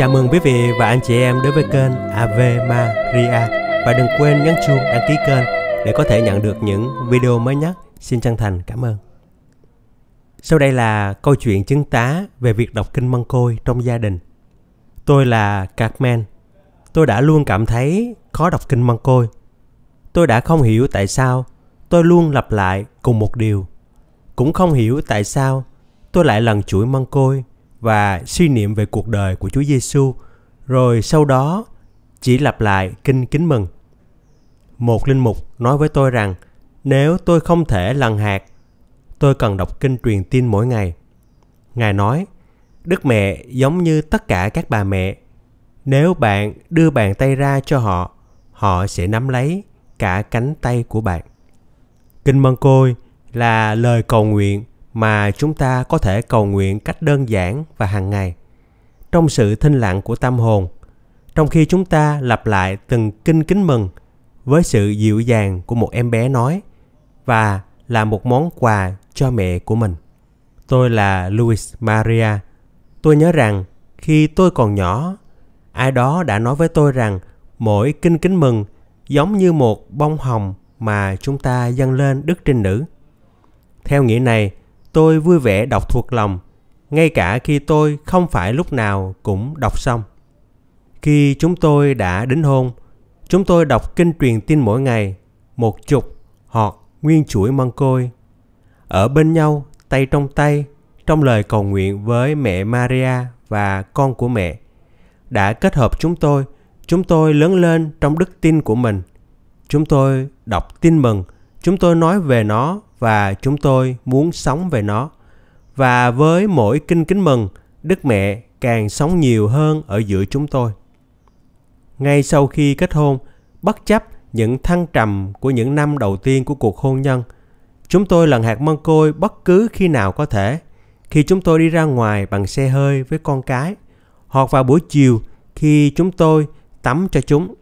Chào mừng quý vị và anh chị em đến với kênh Ave Maria và đừng quên nhấn chuông đăng ký kênh để có thể nhận được những video mới nhất. Xin chân thành cảm ơn. Sau đây là câu chuyện chứng tá về việc đọc kinh măng côi trong gia đình. Tôi là Carmen. Tôi đã luôn cảm thấy khó đọc kinh măng côi. Tôi đã không hiểu tại sao tôi luôn lặp lại cùng một điều. Cũng không hiểu tại sao tôi lại lần chuỗi măng côi và suy niệm về cuộc đời của Chúa Giêsu, rồi sau đó chỉ lặp lại kinh kính mừng. Một linh mục nói với tôi rằng nếu tôi không thể lằn hạt, tôi cần đọc kinh truyền tin mỗi ngày. Ngài nói, Đức Mẹ giống như tất cả các bà mẹ. Nếu bạn đưa bàn tay ra cho họ, họ sẽ nắm lấy cả cánh tay của bạn. Kinh Mân Côi là lời cầu nguyện mà chúng ta có thể cầu nguyện cách đơn giản và hàng ngày trong sự thinh lặng của tâm hồn trong khi chúng ta lặp lại từng kinh kính mừng với sự dịu dàng của một em bé nói và là một món quà cho mẹ của mình tôi là luis maria tôi nhớ rằng khi tôi còn nhỏ ai đó đã nói với tôi rằng mỗi kinh kính mừng giống như một bông hồng mà chúng ta dâng lên đức trinh nữ theo nghĩa này tôi vui vẻ đọc thuộc lòng ngay cả khi tôi không phải lúc nào cũng đọc xong khi chúng tôi đã đến hôn chúng tôi đọc kinh truyền tin mỗi ngày một chục hoặc nguyên chuỗi măng côi ở bên nhau tay trong tay trong lời cầu nguyện với mẹ maria và con của mẹ đã kết hợp chúng tôi chúng tôi lớn lên trong đức tin của mình chúng tôi đọc tin mừng chúng tôi nói về nó và chúng tôi muốn sống về nó. Và với mỗi kinh kính mừng, Đức Mẹ càng sống nhiều hơn ở giữa chúng tôi. Ngay sau khi kết hôn, bất chấp những thăng trầm của những năm đầu tiên của cuộc hôn nhân, chúng tôi lần hạt mân côi bất cứ khi nào có thể. Khi chúng tôi đi ra ngoài bằng xe hơi với con cái, hoặc vào buổi chiều khi chúng tôi tắm cho chúng,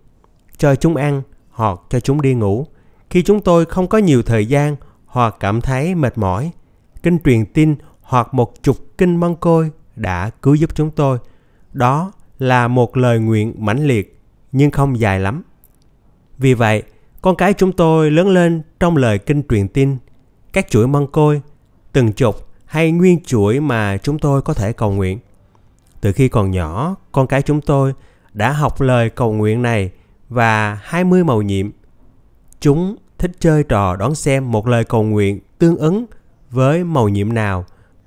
cho chúng ăn hoặc cho chúng đi ngủ. Khi chúng tôi không có nhiều thời gian hoặc cảm thấy mệt mỏi, kinh truyền tin hoặc một chục kinh băng côi đã cứu giúp chúng tôi. Đó là một lời nguyện mãnh liệt nhưng không dài lắm. Vì vậy, con cái chúng tôi lớn lên trong lời kinh truyền tin, các chuỗi măng côi, từng chục hay nguyên chuỗi mà chúng tôi có thể cầu nguyện. Từ khi còn nhỏ, con cái chúng tôi đã học lời cầu nguyện này và 20 màu nhiệm. Chúng thích chơi trò đón xem một lời cầu nguyện tương ứng với màu nhiệm nào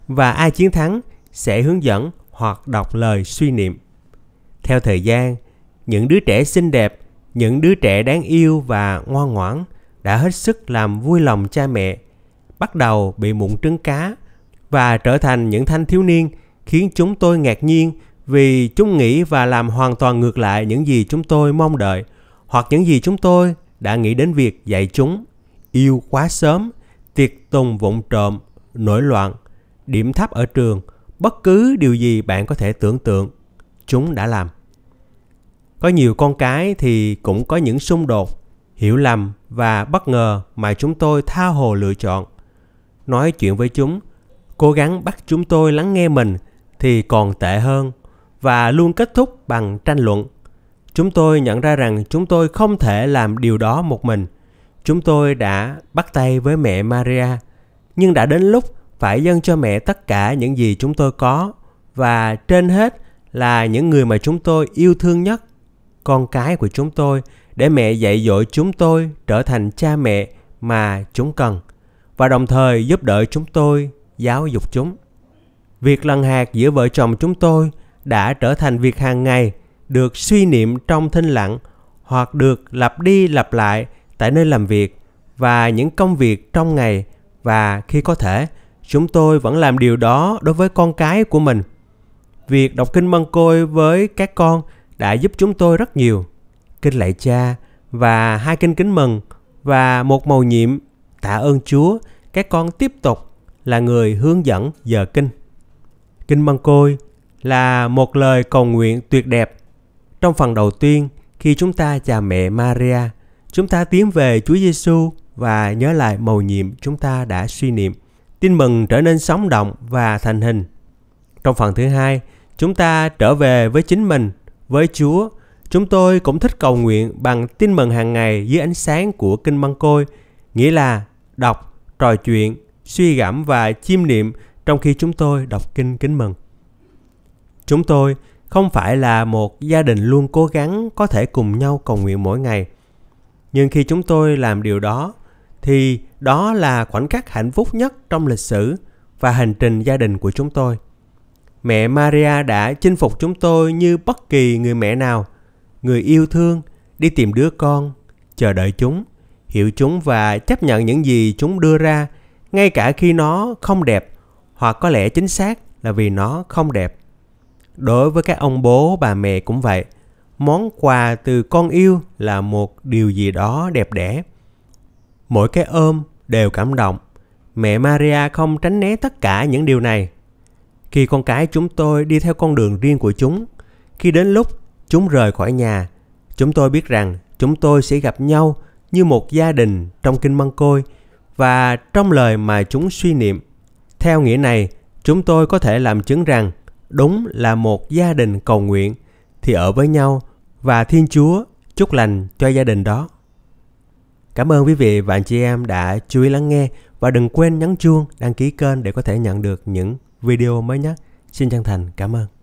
và ai chiến thắng sẽ hướng dẫn hoặc đọc lời suy niệm. Theo thời gian, những đứa trẻ xinh đẹp, những đứa trẻ đáng yêu và ngoan ngoãn đã hết sức làm vui lòng cha mẹ, bắt đầu bị mụn trứng cá và trở thành những thanh thiếu niên khiến chúng tôi ngạc nhiên vì chúng nghĩ và làm hoàn toàn ngược lại những gì chúng tôi mong đợi hoặc những gì chúng tôi đã nghĩ đến việc dạy chúng yêu quá sớm, tiệc tùng vụng trộm, nổi loạn, điểm thấp ở trường, bất cứ điều gì bạn có thể tưởng tượng, chúng đã làm. Có nhiều con cái thì cũng có những xung đột, hiểu lầm và bất ngờ mà chúng tôi tha hồ lựa chọn. Nói chuyện với chúng, cố gắng bắt chúng tôi lắng nghe mình thì còn tệ hơn và luôn kết thúc bằng tranh luận chúng tôi nhận ra rằng chúng tôi không thể làm điều đó một mình chúng tôi đã bắt tay với mẹ maria nhưng đã đến lúc phải dâng cho mẹ tất cả những gì chúng tôi có và trên hết là những người mà chúng tôi yêu thương nhất con cái của chúng tôi để mẹ dạy dỗ chúng tôi trở thành cha mẹ mà chúng cần và đồng thời giúp đỡ chúng tôi giáo dục chúng việc lần hạt giữa vợ chồng chúng tôi đã trở thành việc hàng ngày được suy niệm trong thinh lặng hoặc được lặp đi lặp lại tại nơi làm việc và những công việc trong ngày và khi có thể chúng tôi vẫn làm điều đó đối với con cái của mình việc đọc kinh măng côi với các con đã giúp chúng tôi rất nhiều kinh lạy cha và hai kinh kính mừng và một màu nhiệm tạ ơn chúa các con tiếp tục là người hướng dẫn giờ kinh kinh măng côi là một lời cầu nguyện tuyệt đẹp trong phần đầu tiên, khi chúng ta chào mẹ Maria, chúng ta tiến về Chúa Giêsu và nhớ lại mầu nhiệm chúng ta đã suy niệm. Tin mừng trở nên sống động và thành hình. Trong phần thứ hai, chúng ta trở về với chính mình, với Chúa. Chúng tôi cũng thích cầu nguyện bằng tin mừng hàng ngày dưới ánh sáng của Kinh Măng Côi, nghĩa là đọc, trò chuyện, suy gẫm và chiêm niệm trong khi chúng tôi đọc Kinh Kính Mừng. Chúng tôi không phải là một gia đình luôn cố gắng có thể cùng nhau cầu nguyện mỗi ngày nhưng khi chúng tôi làm điều đó thì đó là khoảnh khắc hạnh phúc nhất trong lịch sử và hành trình gia đình của chúng tôi mẹ maria đã chinh phục chúng tôi như bất kỳ người mẹ nào người yêu thương đi tìm đứa con chờ đợi chúng hiểu chúng và chấp nhận những gì chúng đưa ra ngay cả khi nó không đẹp hoặc có lẽ chính xác là vì nó không đẹp Đối với các ông bố, bà mẹ cũng vậy. Món quà từ con yêu là một điều gì đó đẹp đẽ. Mỗi cái ôm đều cảm động. Mẹ Maria không tránh né tất cả những điều này. Khi con cái chúng tôi đi theo con đường riêng của chúng, khi đến lúc chúng rời khỏi nhà, chúng tôi biết rằng chúng tôi sẽ gặp nhau như một gia đình trong kinh măng côi và trong lời mà chúng suy niệm. Theo nghĩa này, chúng tôi có thể làm chứng rằng đúng là một gia đình cầu nguyện thì ở với nhau và Thiên Chúa chúc lành cho gia đình đó. Cảm ơn quý vị và anh chị em đã chú ý lắng nghe và đừng quên nhấn chuông đăng ký kênh để có thể nhận được những video mới nhất. Xin chân thành cảm ơn.